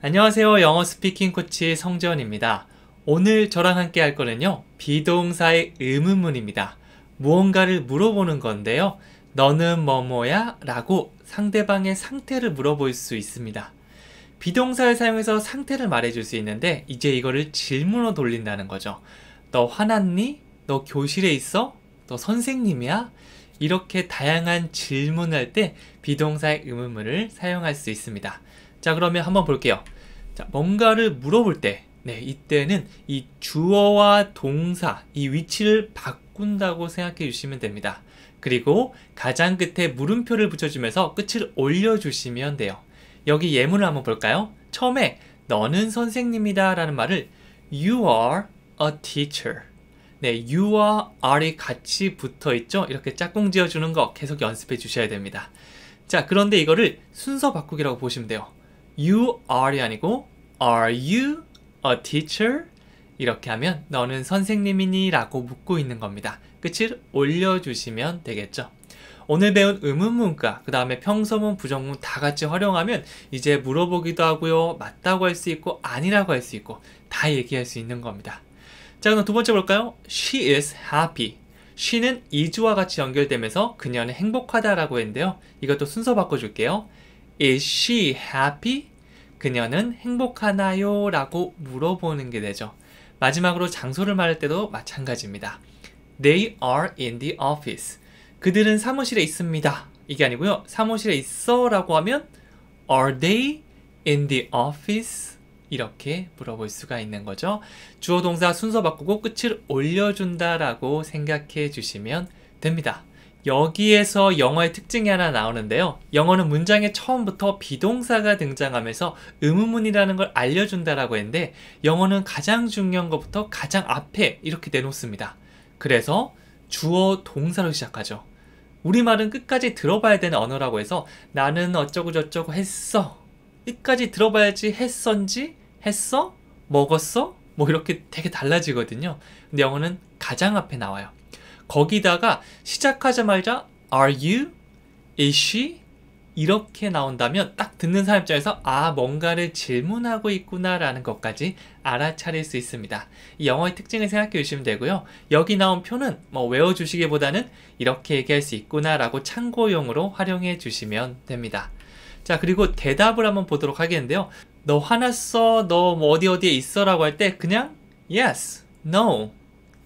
안녕하세요. 영어 스피킹 코치 성재원입니다. 오늘 저랑 함께 할 거는요. 비동사의 의문문입니다. 무언가를 물어보는 건데요. 너는 뭐뭐야? 라고 상대방의 상태를 물어볼 수 있습니다. 비동사를 사용해서 상태를 말해줄 수 있는데 이제 이거를 질문으로 돌린다는 거죠. 너 화났니? 너 교실에 있어? 너 선생님이야? 이렇게 다양한 질문할 을때 비동사의 의문문을 사용할 수 있습니다. 자 그러면 한번 볼게요. 자 뭔가를 물어볼 때 네, 이때는 이 주어와 동사 이 위치를 바꾼다고 생각해 주시면 됩니다. 그리고 가장 끝에 물음표를 붙여주면서 끝을 올려주시면 돼요. 여기 예문을 한번 볼까요? 처음에 너는 선생님이다 라는 말을 You are a teacher. 네, you are, are이 같이 붙어 있죠? 이렇게 짝꿍 지어주는 거 계속 연습해 주셔야 됩니다. 자, 그런데 이거를 순서 바꾸기라고 보시면 돼요. you are이 아니고 are you a teacher? 이렇게 하면 너는 선생님이니? 라고 묻고 있는 겁니다. 끝을 올려주시면 되겠죠. 오늘 배운 의문문과 그 다음에 평서문, 부정문 다 같이 활용하면 이제 물어보기도 하고요. 맞다고 할 수 있고 아니라고 할 수 있고 다 얘기할 수 있는 겁니다. 자 그럼 두 번째 볼까요? She is happy. she는 is와 같이 연결되면서 그녀는 행복하다라고 했는데요. 이것도 순서 바꿔줄게요. Is she happy? 그녀는 행복하나요? 라고 물어보는 게 되죠. 마지막으로 장소를 말할 때도 마찬가지입니다. They are in the office. 그들은 사무실에 있습니다. 이게 아니고요. 사무실에 있어 라고 하면 Are they in the office? 이렇게 물어볼 수가 있는 거죠. 주어 동사 순서 바꾸고 끝을 올려준다 라고 생각해 주시면 됩니다. 여기에서 영어의 특징이 하나 나오는데요. 영어는 문장의 처음부터 비동사가 등장하면서 의문문이라는 걸 알려준다라고 했는데 영어는 가장 중요한 것부터 가장 앞에 이렇게 내놓습니다. 그래서 주어 동사로 시작하죠. 우리말은 끝까지 들어봐야 되는 언어라고 해서 나는 어쩌고저쩌고 했어. 끝까지 들어봐야지 했었지? 했어? 먹었어? 뭐 이렇게 되게 달라지거든요. 근데 영어는 가장 앞에 나와요. 거기다가 시작하자마자 are you, is she 이렇게 나온다면 딱 듣는 사람 입장에서 아 뭔가를 질문하고 있구나라는 것까지 알아차릴 수 있습니다. 이 영어의 특징을 생각해 주시면 되고요. 여기 나온 표는 뭐 외워주시기보다는 이렇게 얘기할 수 있구나라고 참고용으로 활용해 주시면 됩니다. 자 그리고 대답을 한번 보도록 하겠는데요. 너 화났어? 너 뭐 어디 어디에 있어? 라고 할 때 그냥 yes, no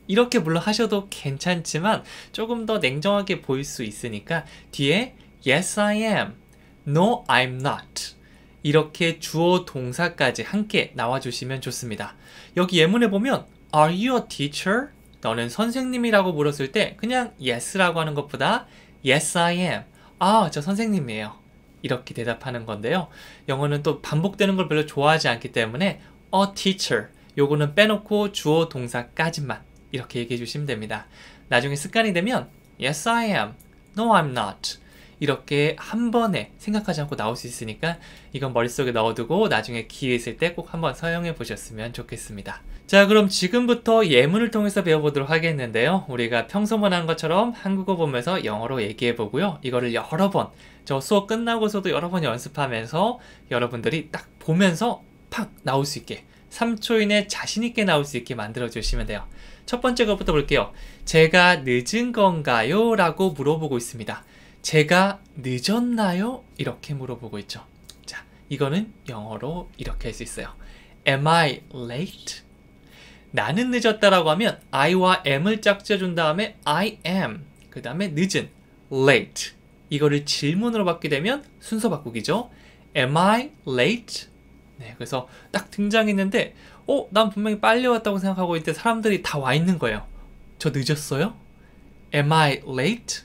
이렇게 물론 하셔도 괜찮지만 조금 더 냉정하게 보일 수 있으니까 뒤에 yes I am, no I'm not 이렇게 주어 동사까지 함께 나와주시면 좋습니다. 여기 예문에 보면 Are you a teacher? 너는 선생님이라고 물었을 때 그냥 yes라고 하는 것보다 yes I am, 아 저 선생님이에요 이렇게 대답하는 건데요. 영어는 또 반복되는 걸 별로 좋아하지 않기 때문에 a teacher 요거는 빼놓고 주어 동사까지만 이렇게 얘기해 주시면 됩니다. 나중에 습관이 되면 Yes, I am. No, I'm not. 이렇게 한 번에 생각하지 않고 나올 수 있으니까 이건 머릿속에 넣어두고 나중에 기회 있을 때 꼭 한번 사용해 보셨으면 좋겠습니다. 자 그럼 지금부터 예문을 통해서 배워보도록 하겠는데요. 우리가 평소만 한 것처럼 한국어 보면서 영어로 얘기해 보고요. 이거를 여러 번 저 수업 끝나고서도 여러 번 연습하면서 여러분들이 딱 보면서 팍 나올 수 있게 3초 이내 자신있게 나올 수 있게 만들어 주시면 돼요. 첫 번째 것부터 볼게요. 제가 늦은 건가요? 라고 물어보고 있습니다. 제가 늦었나요? 이렇게 물어보고 있죠. 자, 이거는 영어로 이렇게 할 수 있어요. Am I late? 나는 늦었다라고 하면 I와 am을 짝지어준 다음에 I am, 그 다음에 늦은, late. 이거를 질문으로 받게 되면 순서 바꾸기죠. Am I late? 네, 그래서 딱 등장했는데 어? 난 분명히 빨리 왔다고 생각하고 있는데 사람들이 다 와 있는 거예요. 저 늦었어요? Am I late?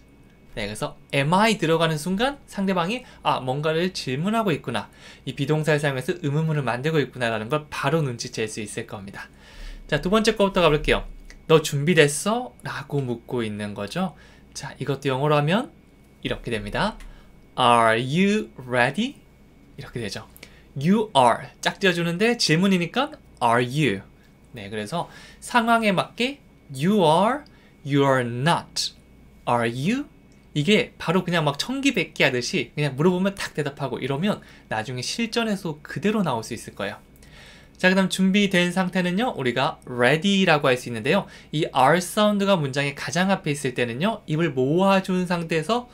네, 그래서 am I 들어가는 순간 상대방이 아 뭔가를 질문하고 있구나 이 비동사를 사용해서 의문문을 만들고 있구나라는 걸 바로 눈치챌 수 있을 겁니다. 자두 번째 거부터 가볼게요. 너 준비됐어? 라고 묻고 있는 거죠. 자 이것도 영어로 하면 이렇게 됩니다. Are you ready? 이렇게 되죠. you are 짝지어주는데 질문이니까 are you 네 그래서 상황에 맞게 you are, you are not, are you 이게 바로 그냥 막 천기백기 하듯이 그냥 물어보면 탁 대답하고 이러면 나중에 실전에서 그대로 나올 수 있을 거예요 자, 그 다음 준비된 상태는요, 우리가 ready라고 할 수 있는데요. 이 r 사운드가 문장의 가장 앞에 있을 때는요, 입을 모아준 상태에서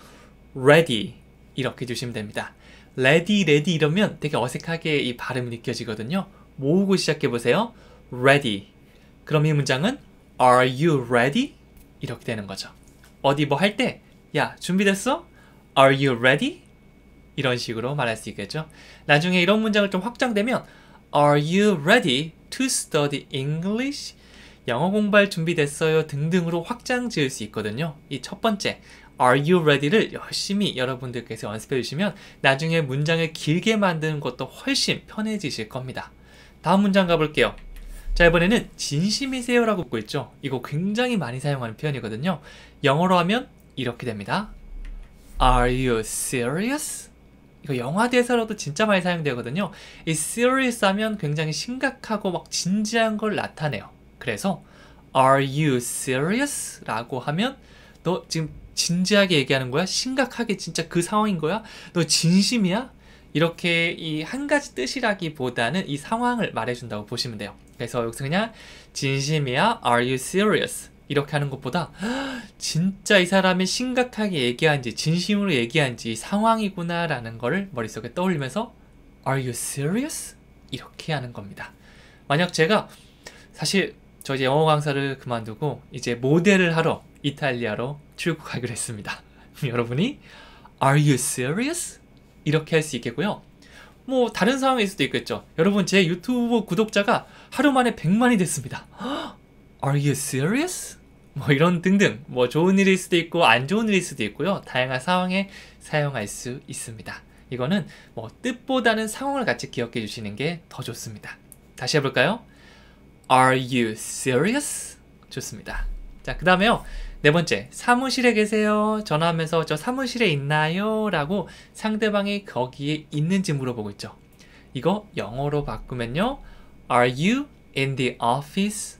ready 이렇게 주시면 됩니다. 레디 레디 이러면 되게 어색하게 이 발음이 느껴지거든요. 모으고 시작해 보세요. 레디. 그럼 이 문장은 are you ready? 이렇게 되는 거죠. 어디 뭐 할 때 야, 준비됐어? are you ready? 이런 식으로 말할 수 있겠죠. 나중에 이런 문장을 좀 확장되면 are you ready to study English? 영어 공부할 준비됐어요 등등으로 확장 지을 수 있거든요. 이 첫 번째, Are you ready를 열심히 여러분들께서 연습해 주시면 나중에 문장을 길게 만드는 것도 훨씬 편해지실 겁니다. 다음 문장 가볼게요. 자 이번에는 진심이세요 라고 묻고 있죠. 이거 굉장히 많이 사용하는 표현이거든요. 영어로 하면 이렇게 됩니다. Are you serious? 이거 영화 대사로도 진짜 많이 사용되거든요. 이 serious 하면 굉장히 심각하고 막 진지한 걸 나타내요. 그래서 Are you serious? 라고 하면 너 지금 진지하게 얘기하는 거야? 심각하게 진짜 그 상황인 거야? 너 진심이야? 이렇게 이 한 가지 뜻이라기보다는 이 상황을 말해준다고 보시면 돼요. 그래서 여기서 그냥 진심이야? Are you serious? 이렇게 하는 것보다 진짜 이 사람이 심각하게 얘기한지 진심으로 얘기한지 상황이구나 라는 거를 머릿속에 떠올리면서 Are you serious? 이렇게 하는 겁니다. 만약 제가 사실 저 이제 영어 강사를 그만두고 이제 모델을 하러 이탈리아로 출국하기로 했습니다. 여러분이 Are you serious? 이렇게 할 수 있겠고요. 뭐 다른 상황일 수도 있겠죠. 여러분 제 유튜브 구독자가 하루 만에 100만이 됐습니다. Are you serious? 뭐 이런 등등 뭐 좋은 일일 수도 있고 안 좋은 일일 수도 있고요. 다양한 상황에 사용할 수 있습니다. 이거는 뭐 뜻보다는 상황을 같이 기억해 주시는 게 더 좋습니다. 다시 해볼까요? Are you serious? 좋습니다. 자, 그 다음에요. 네 번째, 사무실에 계세요? 전화하면서 저 사무실에 있나요? 라고 상대방이 거기에 있는지 물어보고 있죠. 이거 영어로 바꾸면요. Are you in the office?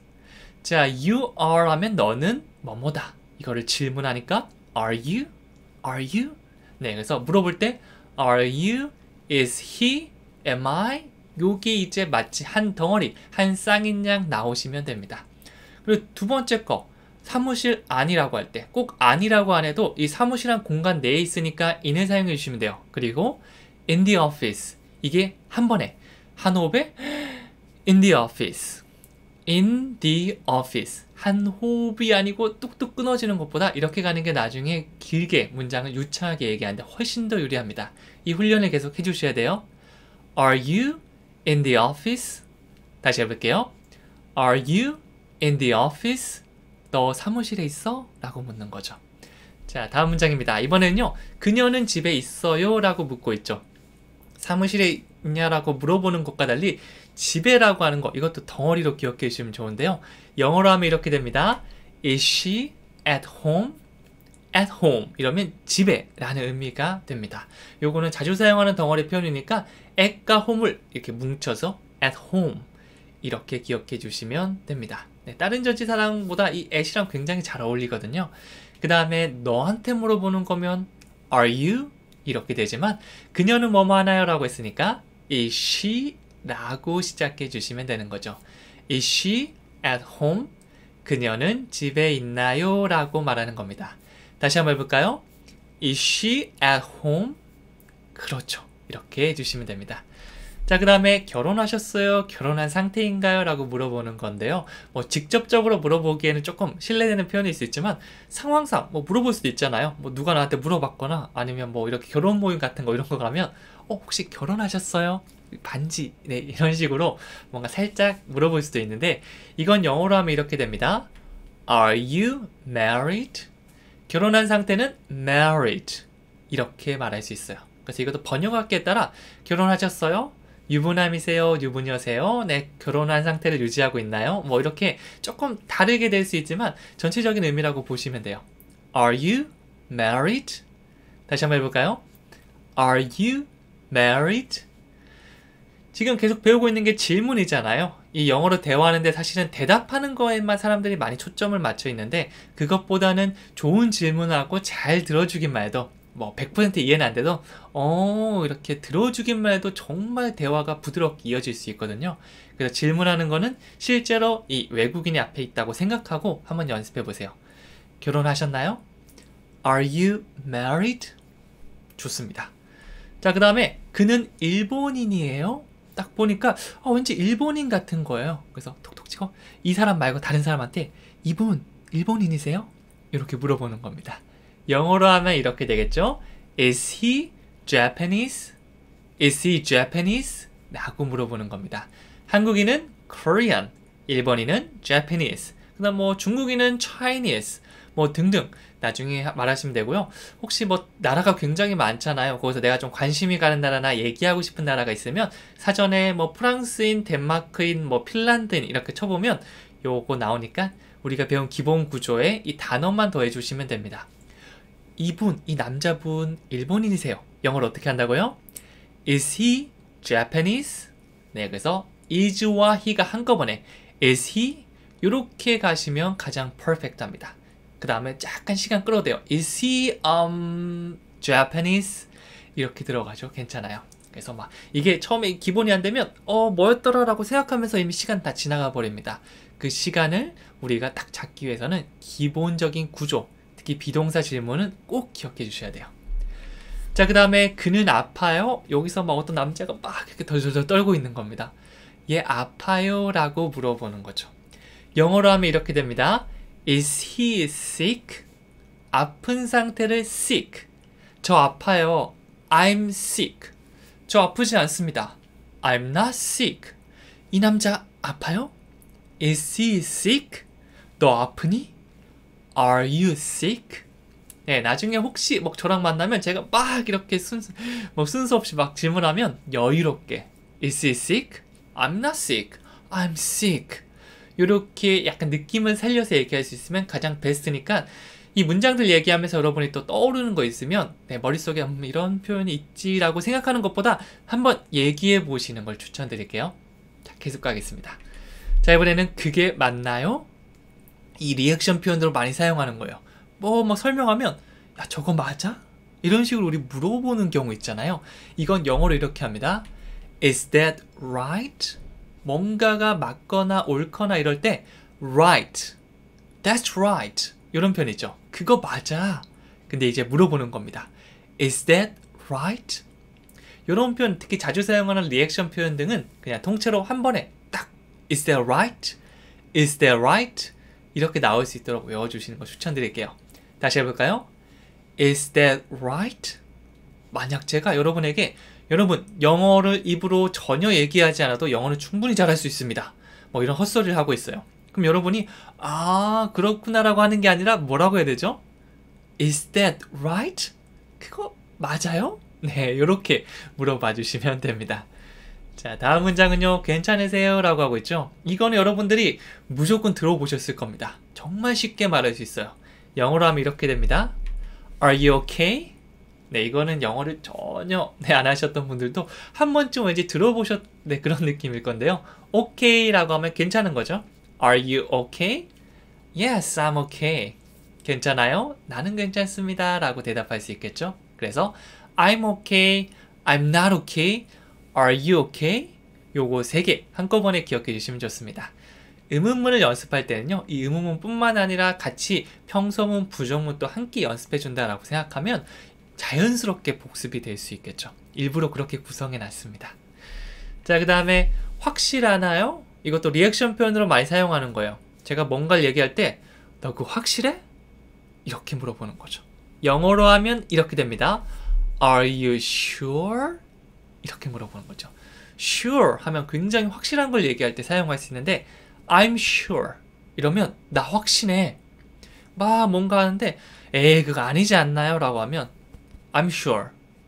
자, you are 하면 너는 뭐뭐다. 이거를 질문하니까 Are you? Are you? 네, 그래서 물어볼 때 Are you? Is he? Am I? 요게 이제 마치 한 덩어리, 한 쌍인 양 나오시면 됩니다. 그리고 두 번째 거, 사무실 안이라고 할 때 꼭 안이라고 안 해도 이 사무실한 공간 내에 있으니까 이을 사용해 주시면 돼요. 그리고 in the office 이게 한 번에 한 호흡에 in the office in the office 한 호흡이 아니고 뚝뚝 끊어지는 것보다 이렇게 가는 게 나중에 길게 문장을 유창하게 얘기하는데 훨씬 더 유리합니다. 이 훈련을 계속 해주셔야 돼요. Are you in the office? 다시 해볼게요. Are you in the office? 너 사무실에 있어? 라고 묻는 거죠. 자, 다음 문장입니다. 이번에는요. 그녀는 집에 있어요? 라고 묻고 있죠. 사무실에 있냐라고 물어보는 것과 달리 집에라고 하는 거 이것도 덩어리로 기억해 주시면 좋은데요. 영어로 하면 이렇게 됩니다. Is she at home? at home 이러면 집에라는 의미가 됩니다. 요거는 자주 사용하는 덩어리 표현이니까 at과 home을 이렇게 뭉쳐서 at home 이렇게 기억해 주시면 됩니다. 네, 다른 전치사랑보다 이 at이랑 굉장히 잘 어울리거든요. 그 다음에 너한테 물어보는 거면 are you? 이렇게 되지만 그녀는 뭐뭐 하나요? 라고 했으니까 is she? 라고 시작해 주시면 되는 거죠. is she at home? 그녀는 집에 있나요? 라고 말하는 겁니다. 다시 한번 해볼까요? Is she at home? 그렇죠. 이렇게 해주시면 됩니다. 자, 그 다음에 결혼하셨어요? 결혼한 상태인가요? 라고 물어보는 건데요. 뭐, 직접적으로 물어보기에는 조금 신뢰되는 표현일 수 있지만, 상황상 뭐 물어볼 수도 있잖아요. 뭐, 누가 나한테 물어봤거나, 아니면 뭐, 이렇게 결혼 모임 같은 거 이런 거 가면, 어, 혹시 결혼하셨어요? 반지, 네, 이런 식으로 뭔가 살짝 물어볼 수도 있는데, 이건 영어로 하면 이렇게 됩니다. Are you married? 결혼한 상태는 married. 이렇게 말할 수 있어요. 그래서 이것도 번역학기에 따라 결혼하셨어요? 유부남이세요? 유부녀세요? 네, 결혼한 상태를 유지하고 있나요? 뭐 이렇게 조금 다르게 될 수 있지만 전체적인 의미라고 보시면 돼요. Are you married? 다시 한번 해볼까요? Are you married? 지금 계속 배우고 있는 게 질문이잖아요. 이 영어로 대화하는데 사실은 대답하는 거에만 사람들이 많이 초점을 맞춰 있는데 그것보다는 좋은 질문하고 잘 들어주기만 해도 뭐100% 이해는 안 돼도 어 이렇게 들어주기만 해도 정말 대화가 부드럽게 이어질 수 있거든요 그래서 질문하는 거는 실제로 이 외국인이 앞에 있다고 생각하고 한번 연습해 보세요 결혼하셨나요? Are you married? 좋습니다 자그 다음에 그는 일본인이에요? 딱 보니까 어, 왠지 일본인 같은 거예요 그래서 톡톡 찍어 이 사람 말고 다른 사람한테 이분 일본인이세요? 이렇게 물어보는 겁니다 영어로 하면 이렇게 되겠죠? Is he Japanese? Is he Japanese? 라고 물어보는 겁니다. 한국인은 Korean, 일본인은 Japanese, 그다음 뭐 중국인은 Chinese, 뭐 등등 나중에 말하시면 되고요. 혹시 뭐 나라가 굉장히 많잖아요. 거기서 내가 좀 관심이 가는 나라나 얘기하고 싶은 나라가 있으면 사전에 뭐 프랑스인, 덴마크인, 뭐 핀란드인 이렇게 쳐보면 요거 나오니까 우리가 배운 기본 구조에 이 단어만 더해주시면 됩니다. 이분, 이 남자분 일본인이세요. 영어를 어떻게 한다고요? Is he Japanese? 네, 그래서 is와 he가 한꺼번에 is he? 이렇게 가시면 가장 퍼펙트합니다. 그 다음에 약간 시간 끌어대요. Is he um Japanese? 이렇게 들어가죠. 괜찮아요. 그래서 막 이게 처음에 기본이 안 되면 어 뭐였더라라고 생각하면서 이미 시간 다 지나가 버립니다. 그 시간을 우리가 딱 잡기 위해서는 기본적인 구조, 특히 비동사 질문은 꼭 기억해 주셔야 돼요. 자, 그 다음에 그는 아파요. 여기서 막 어떤 남자가 막 이렇게 덜덜덜 떨고 있는 겁니다. 얘 아파요? 라고 물어보는 거죠. 영어로 하면 이렇게 됩니다. Is he sick? 아픈 상태를 sick. 저 아파요. I'm sick. 저 아프지 않습니다. I'm not sick. 이 남자 아파요? Is he sick? 너 아프니? Are you sick? 네, 나중에 혹시 뭐 저랑 만나면 제가 막 이렇게 순수, 뭐 순서 없이 막 질문하면 여유롭게 Is he sick? I'm not sick. I'm sick. 이렇게 약간 느낌을 살려서 얘기할 수 있으면 가장 베스트니까 이 문장들 얘기하면서 여러분이 또 떠오르는 거 있으면 네, 머릿속에 음, 이런 표현이 있지라고 생각하는 것보다 한번 얘기해 보시는 걸 추천드릴게요. 자, 계속 가겠습니다. 자, 이번에는 그게 맞나요? 이 리액션 표현들을 많이 사용하는 거예요. 뭐, 뭐 설명하면, 야, 저거 맞아? 이런 식으로 우리 물어보는 경우 있잖아요. 이건 영어로 이렇게 합니다. Is that right? 뭔가가 맞거나 옳거나 이럴 때, right. That's right. 이런 편이죠. 그거 맞아. 근데 이제 물어보는 겁니다. Is that right? 이런 표현, 특히 자주 사용하는 리액션 표현 등은 그냥 통째로 한 번에 딱 Is that right? Is that right? 이렇게 나올 수 있도록 외워주시는 걸 추천드릴게요. 다시 해볼까요? Is that right? 만약 제가 여러분에게 여러분 영어를 입으로 전혀 얘기하지 않아도 영어는 충분히 잘할 수 있습니다. 뭐 이런 헛소리를 하고 있어요. 그럼 여러분이 아 그렇구나라고 하는 게 아니라 뭐라고 해야 되죠? Is that right? 그거 맞아요? 네, 이렇게 물어봐 주시면 됩니다. 자, 다음 문장은요. 괜찮으세요? 라고 하고 있죠. 이거는 여러분들이 무조건 들어보셨을 겁니다. 정말 쉽게 말할 수 있어요. 영어로 하면 이렇게 됩니다. Are you okay? 네, 이거는 영어를 전혀 네, 안 하셨던 분들도 한 번쯤 왠지 들어보셨 네, 그런 느낌일 건데요. okay라고 하면 괜찮은 거죠. Are you okay? Yes, I'm okay. 괜찮아요? 나는 괜찮습니다. 라고 대답할 수 있겠죠. 그래서 I'm okay, I'm not okay, Are you okay? 요거 3개 한꺼번에 기억해 주시면 좋습니다. 의문문을 연습할 때는요. 이 의문문뿐만 아니라 같이 평소문, 부정문도 함께 연습해 준다라고 생각하면 자연스럽게 복습이 될 수 있겠죠. 일부러 그렇게 구성해 놨습니다. 자, 그 다음에 확실하나요? 이것도 리액션 표현으로 많이 사용하는 거예요. 제가 뭔가를 얘기할 때 너 그거 확실해? 이렇게 물어보는 거죠. 영어로 하면 이렇게 됩니다. Are you sure? 이렇게 물어보는 거죠. sure 하면 굉장히 확실한 걸 얘기할 때 사용할 수 있는데 I'm sure 이러면 나 확신해 막 뭔가 하는데 에이 그거 아니지 않나요? 라고 하면 I'm sure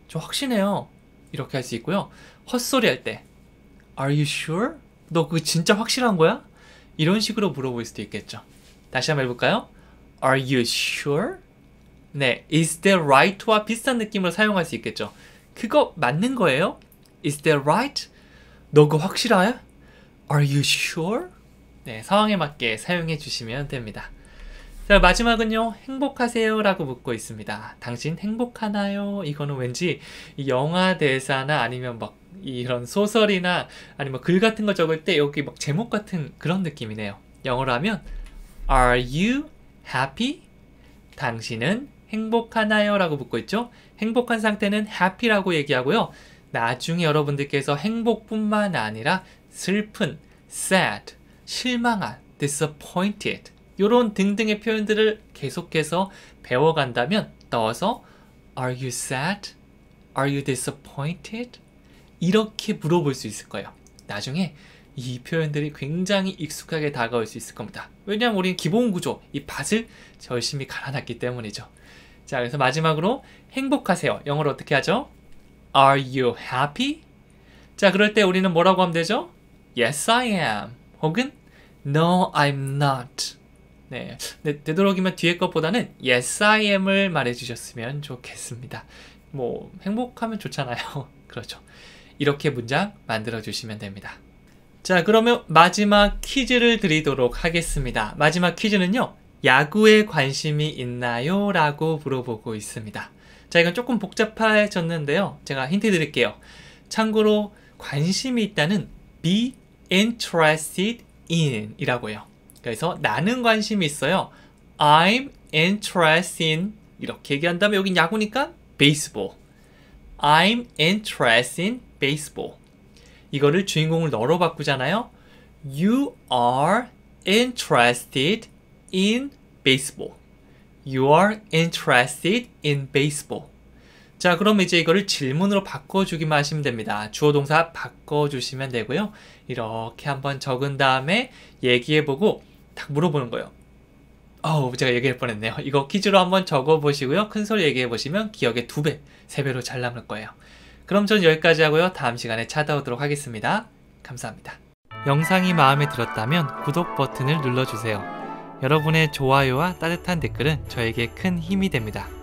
저 확신해요 이렇게 할 수 있고요 헛소리 할 때 Are you sure? 너 그거 진짜 확실한 거야? 이런 식으로 물어볼 수도 있겠죠 다시 한번 해볼까요? Are you sure? 네, is that right와 비슷한 느낌으로 사용할 수 있겠죠 그거 맞는 거예요? Is that right? 너그 확실하야? Are you sure? 네, 상황에 맞게 사용해 주시면 됩니다. 자, 마지막은요. 행복하세요 라고 묻고 있습니다. 당신 행복하나요? 이거는 왠지 영화 대사나 아니면 막 이런 소설이나 아니면 뭐 글 같은 거 적을 때 여기 막 제목 같은 그런 느낌이네요. 영어로 면 Are you happy? 당신은 행복하나요? 라고 묻고 있죠. 행복한 상태는 happy라고 얘기하고요. 나중에 여러분들께서 행복뿐만 아니라 슬픈, sad, 실망한, disappointed 이런 등등의 표현들을 계속해서 배워간다면 넣어서 Are you sad? Are you disappointed? 이렇게 물어볼 수 있을 거예요. 나중에 이 표현들이 굉장히 익숙하게 다가올 수 있을 겁니다. 왜냐하면 우리는 기본 구조, 이 밭을 절심히 갈아놨기 때문이죠. 자, 그래서 마지막으로 행복하세요. 영어로 어떻게 하죠? Are you happy? 자, 그럴 때 우리는 뭐라고 하면 되죠? Yes, I am. 혹은 No, I'm not. 네, 되도록이면 뒤에 것보다는 Yes, I am을 말해주셨으면 좋겠습니다. 뭐 행복하면 좋잖아요. 그렇죠. 이렇게 문장 만들어주시면 됩니다. 자, 그러면 마지막 퀴즈를 드리도록 하겠습니다. 마지막 퀴즈는요. 야구에 관심이 있나요? 라고 물어보고 있습니다. 자 이건 조금 복잡해졌는데요 제가 힌트 드릴게요 참고로 관심이 있다는 be interested in 이라고요 그래서 나는 관심이 있어요 I'm interested in 이렇게 얘기한다면 여긴 야구니까 baseball I'm interested in baseball 이거를 주인공을 너로 바꾸잖아요 You are interested in baseball You are interested in baseball. 자, 그럼 이제 이거를 질문으로 바꿔주기만 하시면 됩니다. 주어 동사 바꿔주시면 되고요. 이렇게 한번 적은 다음에 얘기해보고 딱 물어보는 거예요. 어우, 제가 얘기할 뻔했네요. 이거 퀴즈로 한번 적어보시고요. 큰소리 얘기해보시면 기억에두 배, 세 배로 잘 남을 거예요. 그럼 전 여기까지 하고요. 다음 시간에 찾아오도록 하겠습니다. 감사합니다. 영상이 마음에 들었다면 구독 버튼을 눌러주세요. 여러분의 좋아요와 따뜻한 댓글은 저에게 큰 힘이 됩니다.